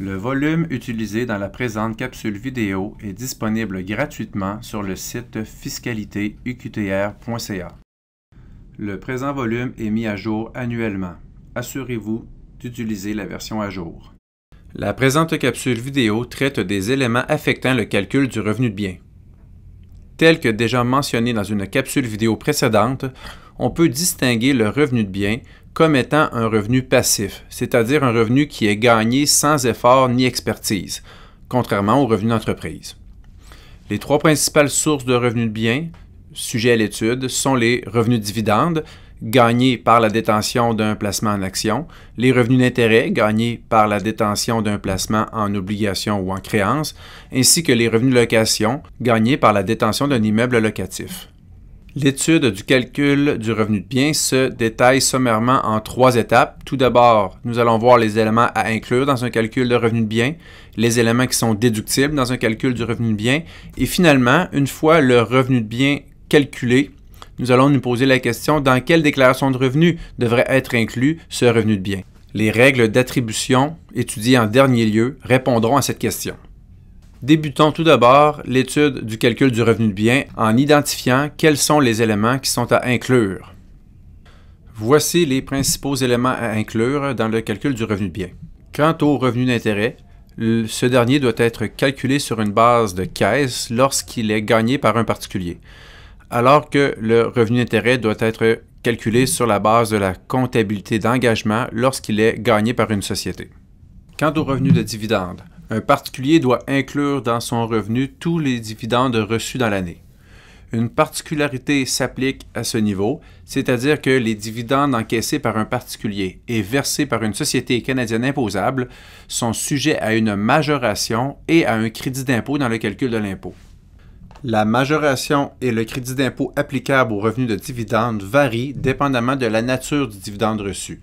Le volume utilisé dans la présente capsule vidéo est disponible gratuitement sur le site fiscalite-uqtr.ca. Le présent volume est mis à jour annuellement. Assurez-vous d'utiliser la version à jour. La présente capsule vidéo traite des éléments affectant le calcul du revenu de bien. Tel que déjà mentionné dans une capsule vidéo précédente, on peut distinguer le revenu de bien comme étant un revenu passif, c'est-à-dire un revenu qui est gagné sans effort ni expertise, contrairement aux revenus d'entreprise. Les trois principales sources de revenus de biens, sujets à l'étude, sont les revenus de dividendes, gagnés par la détention d'un placement en action, les revenus d'intérêt, gagnés par la détention d'un placement en obligation ou en créance, ainsi que les revenus de location, gagnés par la détention d'un immeuble locatif. L'étude du calcul du revenu de bien se détaille sommairement en trois étapes. Tout d'abord, nous allons voir les éléments à inclure dans un calcul de revenu de bien, les éléments qui sont déductibles dans un calcul du revenu de bien, et finalement, une fois le revenu de bien calculé, nous allons nous poser la question dans quelle déclaration de revenu devrait être inclus ce revenu de bien. Les règles d'attribution étudiées en dernier lieu répondront à cette question. Débutons tout d'abord l'étude du calcul du revenu de bien en identifiant quels sont les éléments qui sont à inclure. Voici les principaux éléments à inclure dans le calcul du revenu de bien. Quant au revenu d'intérêt, ce dernier doit être calculé sur une base de caisse lorsqu'il est gagné par un particulier, alors que le revenu d'intérêt doit être calculé sur la base de la comptabilité d'engagement lorsqu'il est gagné par une société. Quant au revenu de dividendes. Un particulier doit inclure dans son revenu tous les dividendes reçus dans l'année. Une particularité s'applique à ce niveau, c'est-à-dire que les dividendes encaissés par un particulier et versés par une société canadienne imposable sont sujets à une majoration et à un crédit d'impôt dans le calcul de l'impôt. La majoration et le crédit d'impôt applicable aux revenus de dividendes varient dépendamment de la nature du dividende reçu.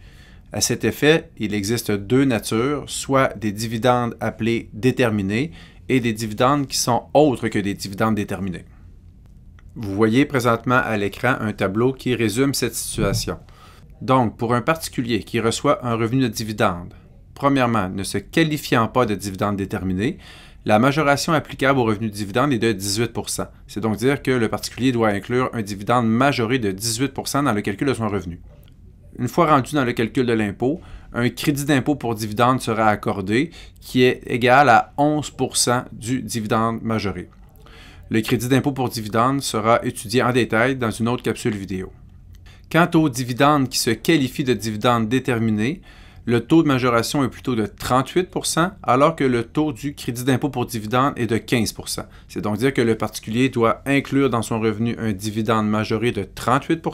À cet effet, il existe deux natures, soit des dividendes appelés déterminés et des dividendes qui sont autres que des dividendes déterminés. Vous voyez présentement à l'écran un tableau qui résume cette situation. Donc, pour un particulier qui reçoit un revenu de dividende, premièrement, ne se qualifiant pas de dividende déterminé, la majoration applicable au revenu de dividende est de 18 C'est donc dire que le particulier doit inclure un dividende majoré de 18 dans le calcul de son revenu. Une fois rendu dans le calcul de l'impôt, un crédit d'impôt pour dividende sera accordé qui est égal à 11 du dividende majoré. Le crédit d'impôt pour dividende sera étudié en détail dans une autre capsule vidéo. Quant aux dividendes qui se qualifient de dividendes déterminés, le taux de majoration est plutôt de 38 alors que le taux du crédit d'impôt pour dividende est de 15 C'est donc dire que le particulier doit inclure dans son revenu un dividende majoré de 38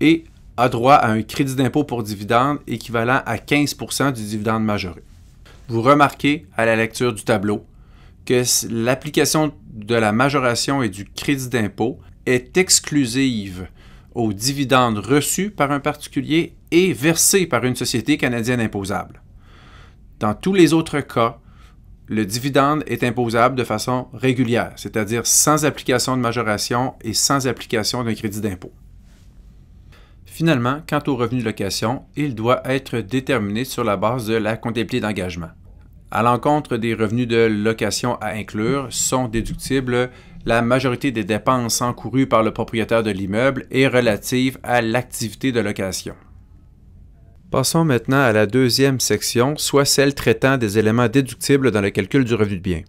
et a droit à un crédit d'impôt pour dividende équivalent à 15 du dividende majoré. Vous remarquez à la lecture du tableau que l'application de la majoration et du crédit d'impôt est exclusive aux dividendes reçus par un particulier et versés par une société canadienne imposable. Dans tous les autres cas, le dividende est imposable de façon régulière, c'est-à-dire sans application de majoration et sans application d'un crédit d'impôt. Finalement, quant au revenu de location, il doit être déterminé sur la base de la comptabilité d'engagement. À l'encontre des revenus de location à inclure sont déductibles la majorité des dépenses encourues par le propriétaire de l'immeuble et relatives à l'activité de location. Passons maintenant à la deuxième section, soit celle traitant des éléments déductibles dans le calcul du revenu de bien.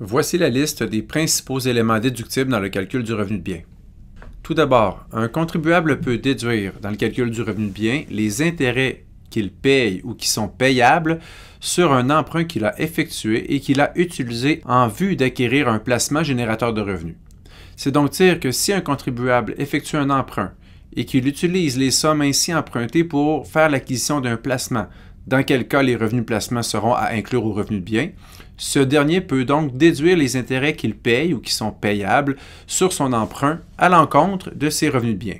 Voici la liste des principaux éléments déductibles dans le calcul du revenu de bien. Tout d'abord, un contribuable peut déduire, dans le calcul du revenu de bien, les intérêts qu'il paye ou qui sont payables sur un emprunt qu'il a effectué et qu'il a utilisé en vue d'acquérir un placement générateur de revenus. C'est donc dire que si un contribuable effectue un emprunt et qu'il utilise les sommes ainsi empruntées pour faire l'acquisition d'un placement, dans quel cas les revenus de placement seront à inclure aux revenus de biens. Ce dernier peut donc déduire les intérêts qu'il paye ou qui sont payables sur son emprunt à l'encontre de ses revenus de biens.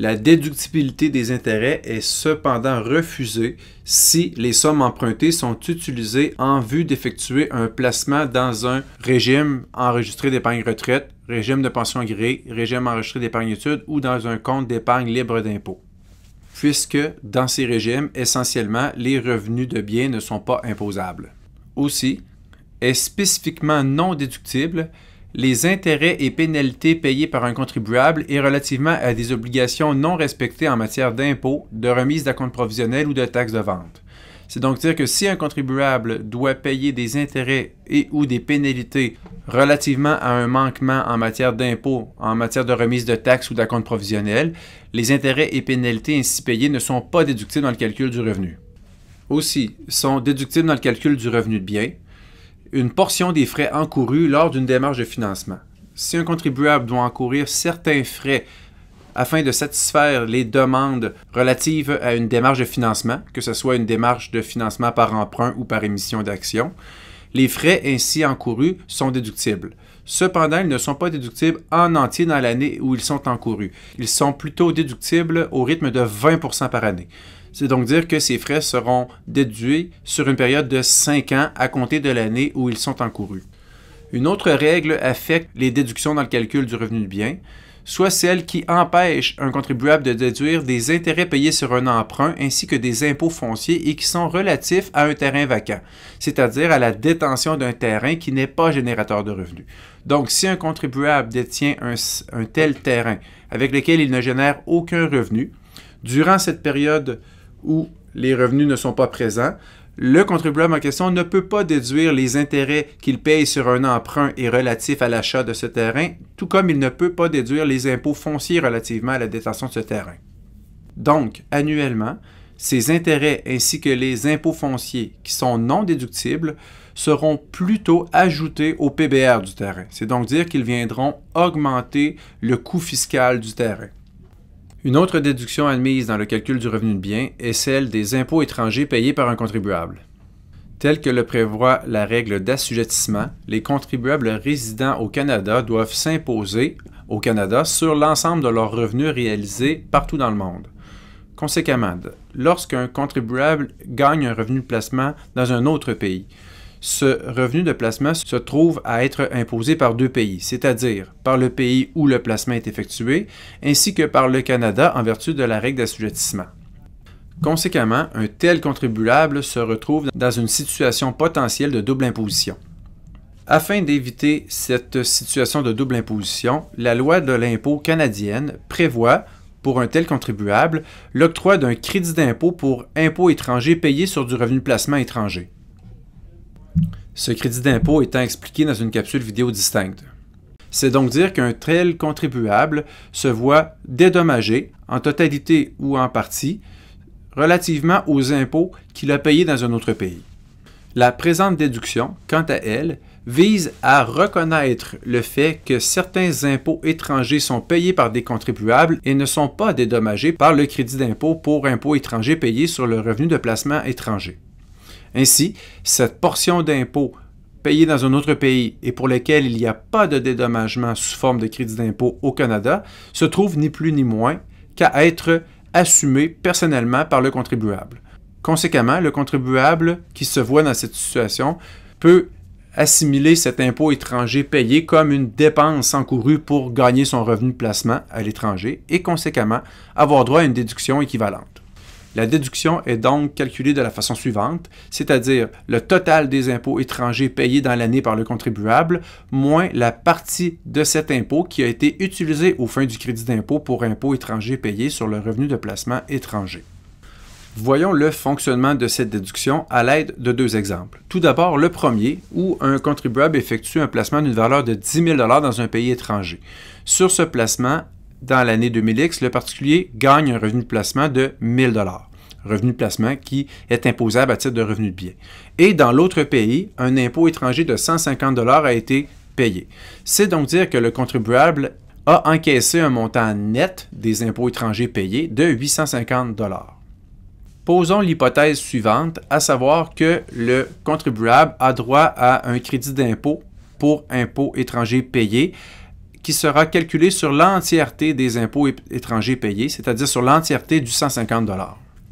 La déductibilité des intérêts est cependant refusée si les sommes empruntées sont utilisées en vue d'effectuer un placement dans un régime enregistré d'épargne retraite, régime de pension agréée, régime enregistré d'épargne études ou dans un compte d'épargne libre d'impôt puisque dans ces régimes, essentiellement, les revenus de biens ne sont pas imposables. Aussi, est spécifiquement non déductible les intérêts et pénalités payés par un contribuable et relativement à des obligations non respectées en matière d'impôts, de remise d'acompte provisionnel ou de taxes de vente. C'est donc dire que si un contribuable doit payer des intérêts et ou des pénalités relativement à un manquement en matière d'impôt, en matière de remise de taxes ou d'acompte provisionnel, les intérêts et pénalités ainsi payés ne sont pas déductibles dans le calcul du revenu. Aussi, sont déductibles dans le calcul du revenu de bien une portion des frais encourus lors d'une démarche de financement. Si un contribuable doit encourir certains frais afin de satisfaire les demandes relatives à une démarche de financement, que ce soit une démarche de financement par emprunt ou par émission d'actions. Les frais ainsi encourus sont déductibles. Cependant, ils ne sont pas déductibles en entier dans l'année où ils sont encourus. Ils sont plutôt déductibles au rythme de 20 par année. C'est donc dire que ces frais seront déduits sur une période de 5 ans à compter de l'année où ils sont encourus. Une autre règle affecte les déductions dans le calcul du revenu de bien soit celle qui empêche un contribuable de déduire des intérêts payés sur un emprunt ainsi que des impôts fonciers et qui sont relatifs à un terrain vacant, c'est-à-dire à la détention d'un terrain qui n'est pas générateur de revenus. Donc, si un contribuable détient un, un tel terrain avec lequel il ne génère aucun revenu, durant cette période où les revenus ne sont pas présents, le contribuable en question ne peut pas déduire les intérêts qu'il paye sur un emprunt et relatif à l'achat de ce terrain, tout comme il ne peut pas déduire les impôts fonciers relativement à la détention de ce terrain. Donc, annuellement, ces intérêts ainsi que les impôts fonciers qui sont non déductibles seront plutôt ajoutés au PBR du terrain. C'est donc dire qu'ils viendront augmenter le coût fiscal du terrain. Une autre déduction admise dans le calcul du revenu de bien est celle des impôts étrangers payés par un contribuable. Tel que le prévoit la règle d'assujettissement, les contribuables résidant au Canada doivent s'imposer au Canada sur l'ensemble de leurs revenus réalisés partout dans le monde. Conséquemment, lorsqu'un contribuable gagne un revenu de placement dans un autre pays, ce revenu de placement se trouve à être imposé par deux pays, c'est-à-dire par le pays où le placement est effectué, ainsi que par le Canada en vertu de la règle d'assujettissement. Conséquemment, un tel contribuable se retrouve dans une situation potentielle de double imposition. Afin d'éviter cette situation de double imposition, la loi de l'impôt canadienne prévoit, pour un tel contribuable, l'octroi d'un crédit d'impôt pour impôts étrangers payés sur du revenu de placement étranger ce crédit d'impôt étant expliqué dans une capsule vidéo distincte. C'est donc dire qu'un tel contribuable se voit dédommagé, en totalité ou en partie, relativement aux impôts qu'il a payés dans un autre pays. La présente déduction, quant à elle, vise à reconnaître le fait que certains impôts étrangers sont payés par des contribuables et ne sont pas dédommagés par le crédit d'impôt pour impôts étrangers payés sur le revenu de placement étranger. Ainsi, cette portion d'impôt payée dans un autre pays et pour laquelle il n'y a pas de dédommagement sous forme de crédit d'impôt au Canada se trouve ni plus ni moins qu'à être assumée personnellement par le contribuable. Conséquemment, le contribuable qui se voit dans cette situation peut assimiler cet impôt étranger payé comme une dépense encourue pour gagner son revenu de placement à l'étranger et conséquemment avoir droit à une déduction équivalente. La déduction est donc calculée de la façon suivante, c'est-à-dire le total des impôts étrangers payés dans l'année par le contribuable, moins la partie de cet impôt qui a été utilisée aux fin du crédit d'impôt pour impôts étrangers payés sur le revenu de placement étranger. Voyons le fonctionnement de cette déduction à l'aide de deux exemples. Tout d'abord, le premier, où un contribuable effectue un placement d'une valeur de 10 000 dans un pays étranger. Sur ce placement, dans l'année 2000X, le particulier gagne un revenu de placement de 1 000 revenu de placement, qui est imposable à titre de revenu de bien. Et dans l'autre pays, un impôt étranger de 150 a été payé. C'est donc dire que le contribuable a encaissé un montant net des impôts étrangers payés de 850 Posons l'hypothèse suivante, à savoir que le contribuable a droit à un crédit d'impôt pour impôts étrangers payés qui sera calculé sur l'entièreté des impôts étrangers payés, c'est-à-dire sur l'entièreté du 150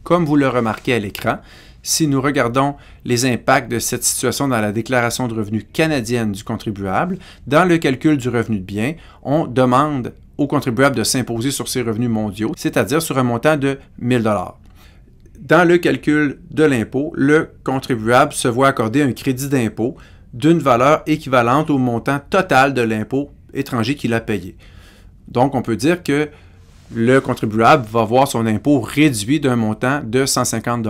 comme vous le remarquez à l'écran, si nous regardons les impacts de cette situation dans la déclaration de revenus canadienne du contribuable, dans le calcul du revenu de bien, on demande au contribuable de s'imposer sur ses revenus mondiaux, c'est-à-dire sur un montant de 1000 dollars. Dans le calcul de l'impôt, le contribuable se voit accorder un crédit d'impôt d'une valeur équivalente au montant total de l'impôt étranger qu'il a payé. Donc, on peut dire que le contribuable va voir son impôt réduit d'un montant de 150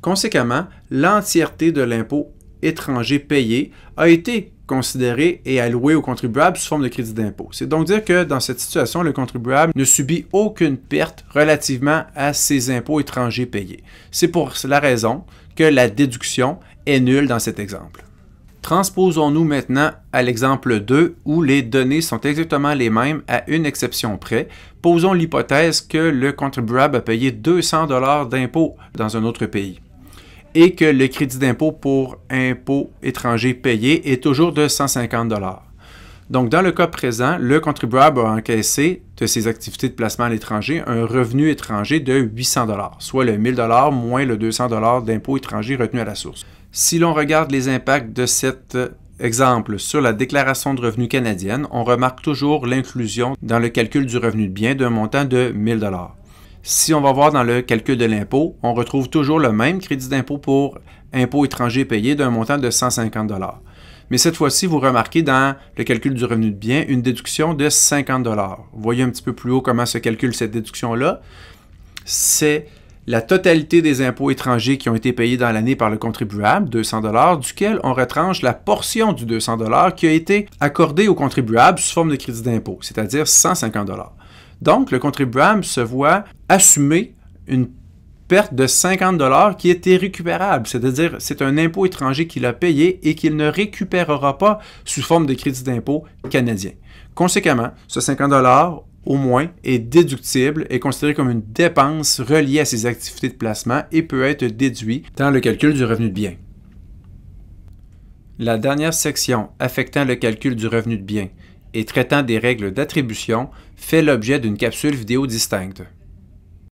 Conséquemment, l'entièreté de l'impôt étranger payé a été considérée et allouée au contribuable sous forme de crédit d'impôt. C'est donc dire que dans cette situation, le contribuable ne subit aucune perte relativement à ses impôts étrangers payés. C'est pour la raison que la déduction est nulle dans cet exemple. Transposons-nous maintenant à l'exemple 2 où les données sont exactement les mêmes à une exception près. Posons l'hypothèse que le contribuable a payé 200 dollars d'impôts dans un autre pays et que le crédit d'impôt pour impôts étrangers payés est toujours de 150 dollars. Donc, dans le cas présent, le contribuable a encaissé de ses activités de placement à l'étranger un revenu étranger de 800 soit le 1000 moins le 200 d'impôts étrangers retenu à la source. Si l'on regarde les impacts de cet euh, exemple sur la déclaration de revenus canadienne, on remarque toujours l'inclusion dans le calcul du revenu de bien d'un montant de 1000 Si on va voir dans le calcul de l'impôt, on retrouve toujours le même crédit d'impôt pour impôts étrangers payés d'un montant de 150 mais cette fois-ci, vous remarquez dans le calcul du revenu de bien une déduction de 50 Voyez un petit peu plus haut comment se calcule cette déduction-là. C'est la totalité des impôts étrangers qui ont été payés dans l'année par le contribuable, 200 dollars, duquel on retranche la portion du 200 dollars qui a été accordée au contribuable sous forme de crédit d'impôt, c'est-à-dire 150 dollars. Donc, le contribuable se voit assumer une perte de 50 dollars qui était récupérable, c'est-à-dire c'est un impôt étranger qu'il a payé et qu'il ne récupérera pas sous forme de crédit d'impôt canadien. Conséquemment, ce 50 au moins, est déductible, et considéré comme une dépense reliée à ses activités de placement et peut être déduit dans le calcul du revenu de bien. La dernière section affectant le calcul du revenu de bien et traitant des règles d'attribution fait l'objet d'une capsule vidéo distincte.